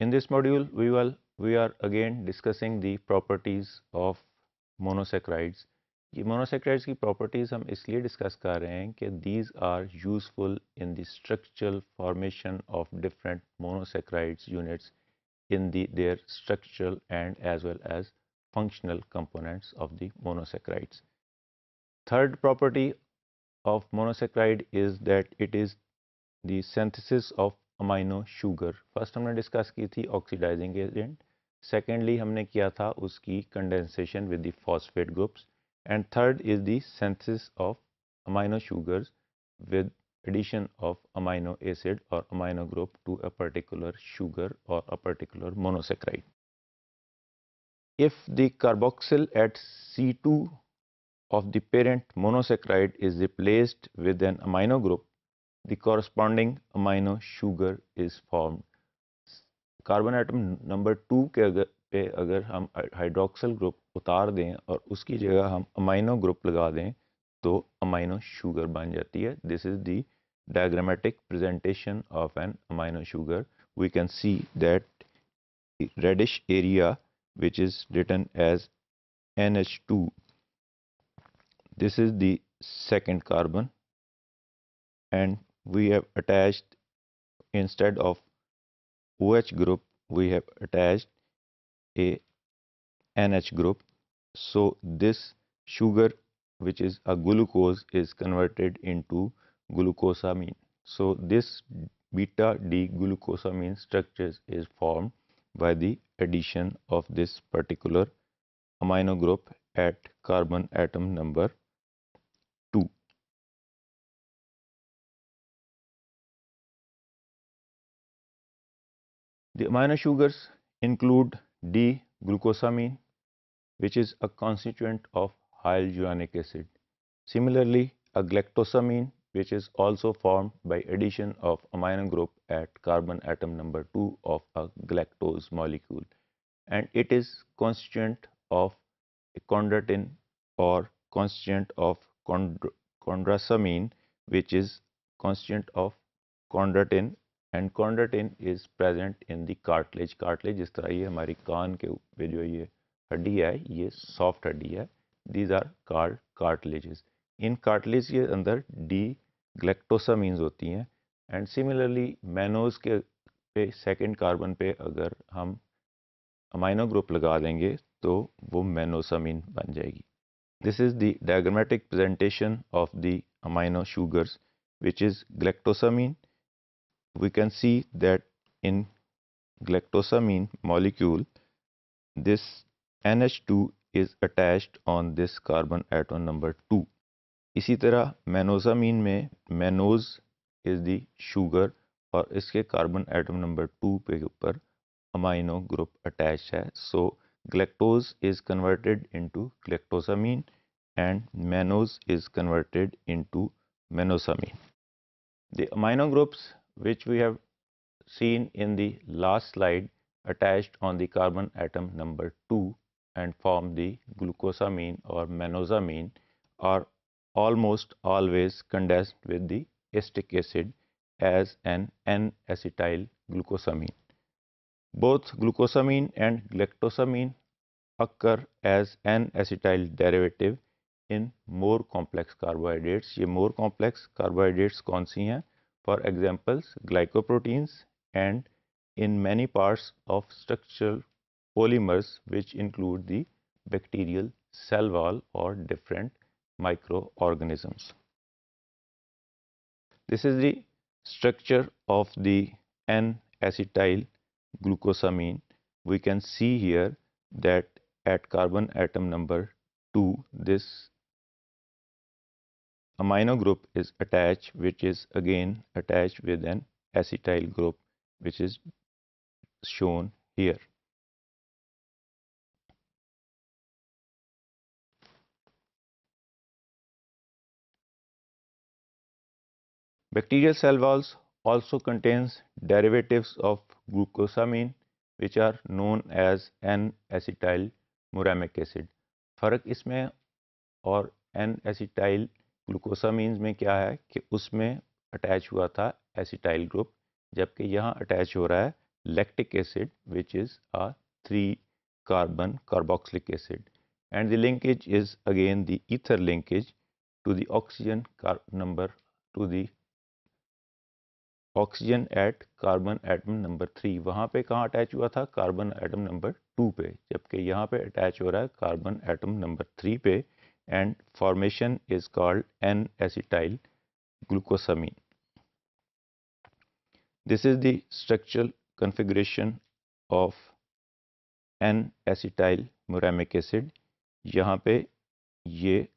In this module, we will we are again discussing the properties of monosaccharides. ये monosaccharides की properties हम इसलिए discuss कर रहे हैं कि these are useful in the structural formation of different monosaccharides units in the their structural and as well as functional components of the monosaccharides. Third property of monosaccharide is that it is the synthesis of amino sugar first हमने discuss की थी oxidizing agent secondly हमने किया था उसकी condensation with the phosphate groups and third is synthesis of amino sugar with addition of amino acid और amino group to a particular sugar और a particular monosaccharide if the carboxyl at C two of the parent monosaccharide is replaced with an amino group the corresponding amino sugar is formed. Carbon item number two के अगर पे अगर हम hydroxyl group उतार दें और उसकी जगह हम अमाइनो ग्रुप लगा दें तो अमाइनो शुगर बन जाती है this is the diagrammatic presentation of an amino sugar we can see that reddish area which is written as NH2 this is the second carbon and we have attached instead of OH group we have attached a NH group so this sugar which is a glucose is converted into glucosamine so this beta D glucosamine structures is formed by the addition of this particular amino group at carbon atom number The amino sugars include D-glucosamine which is a constituent of hyaluronic acid. Similarly, a galactosamine which is also formed by addition of amino group at carbon atom number 2 of a galactose molecule and it is constituent of chondroitin or constituent of chondrosamine which is constituent of chondroitin and chondroitin is present in the cartilage cartilage जिस तरह ये हमारी कान के पे जो ये हड्डी है ये सॉफ्ट हड्डी है these are card cartilages in cartilage के अंदर डी मीन्स होती हैं एंड सिमिलरली मैनोज के पे सेकेंड कार्बन पे अगर हम अमाइनो ग्रुप लगा देंगे तो वो मैनोसामीन बन जाएगी this is the diagrammatic presentation of the amino sugars which is galactosamine we can see that in galactosamine molecule this NH2 is attached on this carbon atom number 2 इसी तरह मेनोजामीन में mannose is the sugar और इसके carbon atom number पे ऊपर amino group attach है so galactose is converted into galactosamine and manose is converted into manosamine. The amino groups which we have seen in the last slide attached on the carbon atom number 2 and form the glucosamine or manosamine are almost always condensed with the acetic acid as an N-acetyl glucosamine. Both glucosamine and galactosamine occur as N-acetyl derivative in more complex carbohydrates. ये more complex carbohydrates कौन सी for examples glycoproteins and in many parts of structural polymers which include the bacterial cell wall or different microorganisms. This is the structure of the N-acetyl glucosamine. We can see here that at carbon atom number 2 this amino group is attached which is again attached with an acetyl group which is shown here. Bacterial cell walls also contains derivatives of glucosamine which are known as N-acetyl muramic acid. Farak isme or N-acetyl glucosamines में क्या है कि उसमें attach हुआ था acetyl group जबकि यहाँ attach हो रहा है lactic acid which is a three carbon carboxylic acid and the linkage is again the ether linkage to the oxygen number two the oxygen at carbon atom number three वहाँ पे कहाँ attach हुआ था carbon atom number two पे जबकि यहाँ पे attach हो रहा है कार्बन एटम नंबर थ्री पे and formation is called N-acetyl glucosamine. This is the structural configuration of N-acetyl muramic acid. yahan pe ye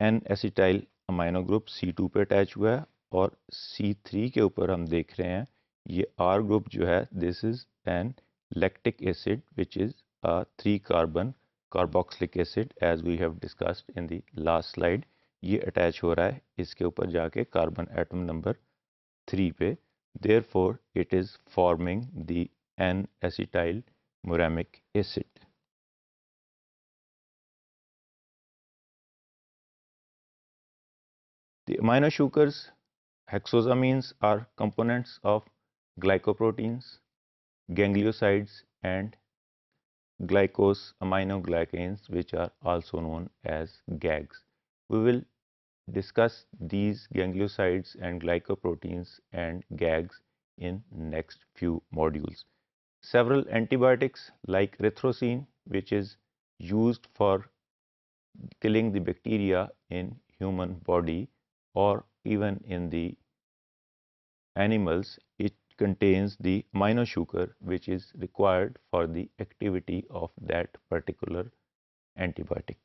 N-acetyl amino group C2 pe attach hua hai aur C3 ke upar hum dekh rahe hain ye R group jo hai this is an lactic acid which is a three carbon carboxylic acid as we have discussed in the last slide ये attach हो रहा है इसके ऊपर जाके carbon atom number three पे there four it is forming the N acetyl muramic acid The amino sugars hexosamines are components of glycoproteins, gangliosides and glycose aminoglycans which are also known as GAGs. We will discuss these gangliosides and glycoproteins and GAGs in next few modules. Several antibiotics like erythrocene which is used for killing the bacteria in human body or even in the animals it contains the amino sugar which is required for the activity of that particular antibiotic.